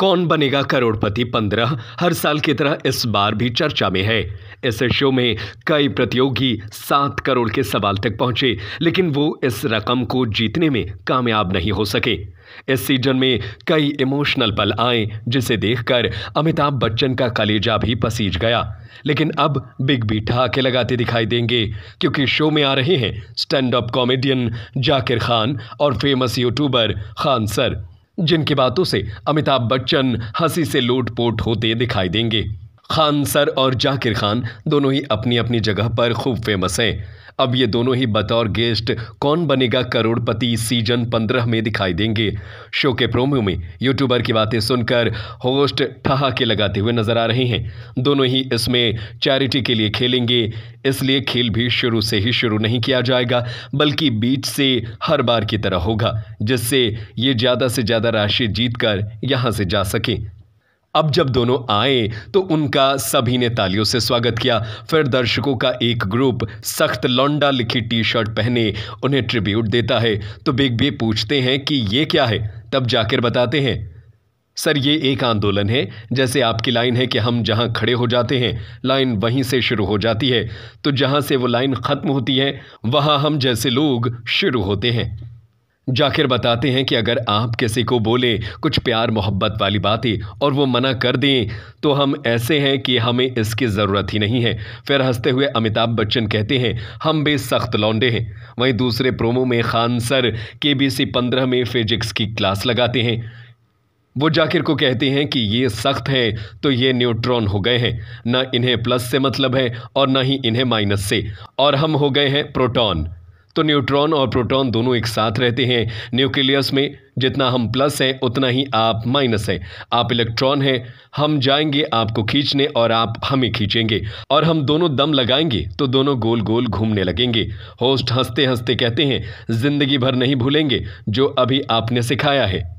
कौन बनेगा करोड़पति पंद्रह हर साल की तरह इस बार भी चर्चा में है इस शो में कई प्रतियोगी सात करोड़ के सवाल तक पहुंचे लेकिन वो इस रकम को जीतने में कामयाब नहीं हो सके इस सीजन में कई इमोशनल पल आए जिसे देखकर अमिताभ बच्चन का कलेजा भी पसीज गया लेकिन अब बिग बी ठहाके लगाते दिखाई देंगे क्योंकि शो में आ रहे हैं stand up comedian Zakir Khan और फेमस यूट्यूबर खान सर जिनकी बातों से अमिताभ बच्चन हंसी से लोटपोट होते दिखाई देंगे खान सर और जाकिर खान दोनों ही अपनी अपनी जगह पर खूब फेमस हैं अब ये दोनों ही बतौर गेस्ट कौन बनेगा करोड़पति सीजन पंद्रह में दिखाई देंगे शो के प्रोमो में यूट्यूबर की बातें सुनकर होस्ट ठहाके लगाते हुए नजर आ रहे हैं दोनों ही इसमें चैरिटी के लिए खेलेंगे इसलिए खेल भी शुरू से ही शुरू नहीं किया जाएगा बल्कि बीच से हर बार की तरह होगा जिससे ये ज़्यादा से ज़्यादा राशि जीत कर यहाँ से जा सकें अब जब दोनों आए तो उनका सभी ने तालियों से स्वागत किया फिर दर्शकों का एक ग्रुप सख्त लौंडा लिखी टी शर्ट पहने उन्हें ट्रिब्यूट देता है तो बिग बी पूछते हैं कि ये क्या है तब जाकिर बताते हैं सर ये एक आंदोलन है जैसे आपकी लाइन है कि हम जहाँ खड़े हो जाते हैं लाइन वहीं से शुरू हो जाती है तो जहाँ से वो लाइन ख़त्म होती है वहाँ हम जैसे लोग शुरू होते हैं जाकिर बताते हैं कि अगर आप किसी को बोले कुछ प्यार मोहब्बत वाली बातें और वो मना कर दें तो हम ऐसे हैं कि हमें इसकी ज़रूरत ही नहीं है फिर हंसते हुए अमिताभ बच्चन कहते हैं हम बेसख्त लौंडे हैं वहीं दूसरे प्रोमो में Khan sir K B C पंद्रह में फिजिक्स की क्लास लगाते हैं वो जाकिर को कहते हैं कि ये सख्त हैं तो ये न्यूट्रॉन हो गए हैं ना इन्हें प्लस से मतलब है और ना ही इन्हें माइनस से और हम हो गए हैं प्रोटॉन तो न्यूट्रॉन और प्रोटॉन दोनों एक साथ रहते हैं न्यूक्लियस में जितना हम प्लस हैं उतना ही आप माइनस हैं आप इलेक्ट्रॉन हैं हम जाएंगे आपको खींचने और आप हमें खींचेंगे और हम दोनों दम लगाएंगे तो दोनों गोल गोल घूमने लगेंगे होस्ट हंसते हंसते कहते हैं जिंदगी भर नहीं भूलेंगे जो अभी आपने सिखाया है